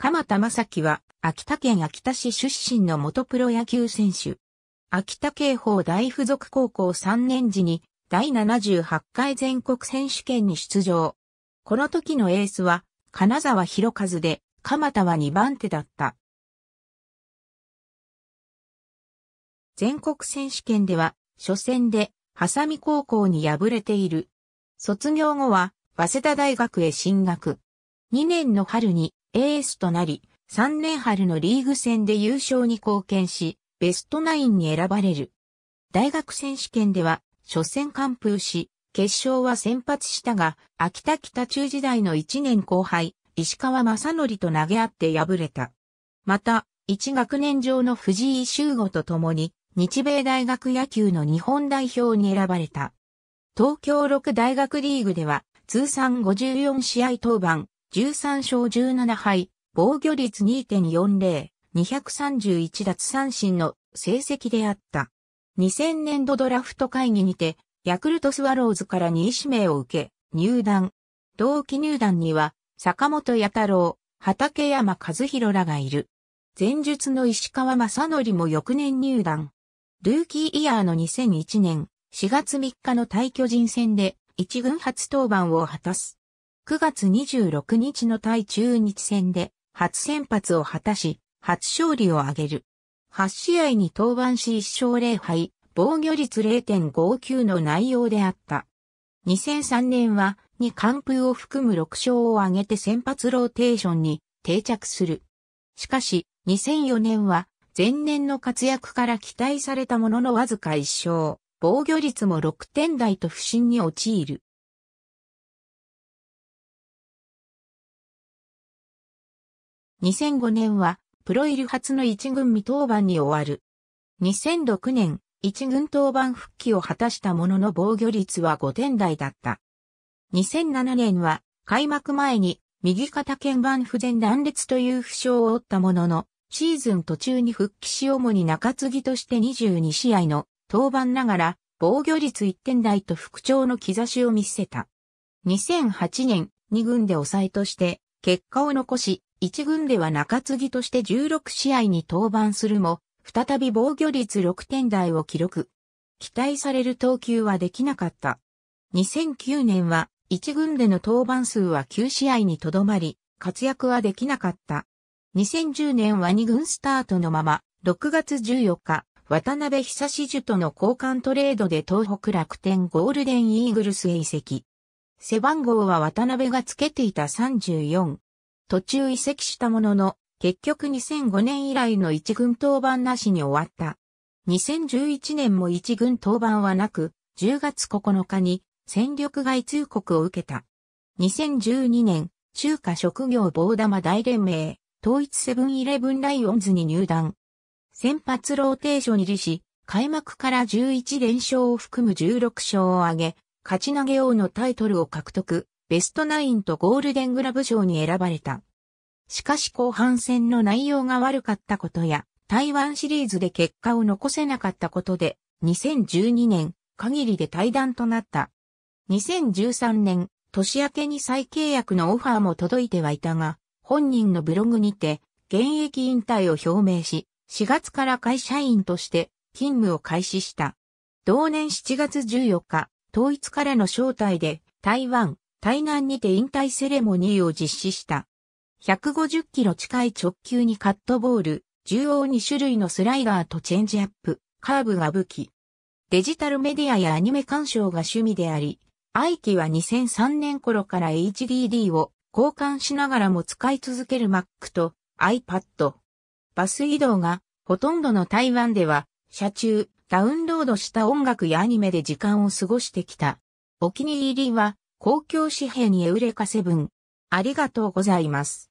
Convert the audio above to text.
鎌田正樹は、秋田県秋田市出身の元プロ野球選手。秋田警報大附属高校3年時に、第78回全国選手権に出場。この時のエースは、金沢博和で、鎌田は2番手だった。全国選手権では、初戦で、ハサミ高校に敗れている。卒業後は、早稲田大学へ進学。2年の春に、エースとなり、3年春のリーグ戦で優勝に貢献し、ベストナインに選ばれる。大学選手権では、初戦完封し、決勝は先発したが、秋田北中時代の1年後輩、石川正則と投げ合って敗れた。また、1学年上の藤井修吾と共に、日米大学野球の日本代表に選ばれた。東京六大学リーグでは、通算54試合登板、13勝17敗、防御率2.40、231奪三振の成績であった。2000年度ドラフト会議にて、ヤクルトスワローズから2位指名を受け、入団。同期入団には、坂本八太郎、畠山和弘らがいる。前述の石川正則も翌年入団。ルーキーイヤーの2001年4月3日の対巨人戦で一軍初登板を果たす。9月26日の対中日戦で初先発を果たし、初勝利を挙げる。8試合に登板し1勝0敗、防御率0.59の内容であった。2003年は2完封を含む6勝を挙げて先発ローテーションに定着する。しかし、2004年は前年の活躍から期待されたもののわずか1勝、防御率も6点台と不振に陥る。2005年は、プロ入り初の一軍未登板に終わる。2006年、一軍登板復帰を果たしたものの防御率は5点台だった。2007年は、開幕前に、右肩鍵盤不全断裂という負傷を負ったものの、シーズン途中に復帰し主に中継ぎとして22試合の登板ながら、防御率1点台と復調の兆しを見せた。2008年、2軍で抑えとして、結果を残し、一軍では中継ぎとして16試合に登板するも、再び防御率6点台を記録。期待される投球はできなかった。2009年は一軍での登板数は9試合にとどまり、活躍はできなかった。2010年は2軍スタートのまま、6月14日、渡辺久志樹との交換トレードで東北楽天ゴールデンイーグルスへ移籍。背番号は渡辺がつけていた34。途中移籍したものの、結局2005年以来の一軍登板なしに終わった。2011年も一軍登板はなく、10月9日に戦力外通告を受けた。2012年、中華職業棒玉大連盟、統一セブンイレブンライオンズに入団。先発ローテーション入りし、開幕から11連勝を含む16勝を挙げ、勝ち投げ王のタイトルを獲得。ベストナインとゴールデングラブ賞に選ばれた。しかし後半戦の内容が悪かったことや、台湾シリーズで結果を残せなかったことで、2012年限りで退団となった。2013年、年明けに再契約のオファーも届いてはいたが、本人のブログにて、現役引退を表明し、4月から会社員として勤務を開始した。同年7月14日、統一からの招待で台湾、対岸にて引退セレモニーを実施した。150キロ近い直球にカットボール、重要2種類のスライダーとチェンジアップ、カーブが武器。デジタルメディアやアニメ鑑賞が趣味であり、愛機は2003年頃から HDD を交換しながらも使い続ける Mac と iPad。バス移動がほとんどの台湾では、車中、ダウンロードした音楽やアニメで時間を過ごしてきた。お気に入りは、公共紙幣にエウレカセブン。ありがとうございます。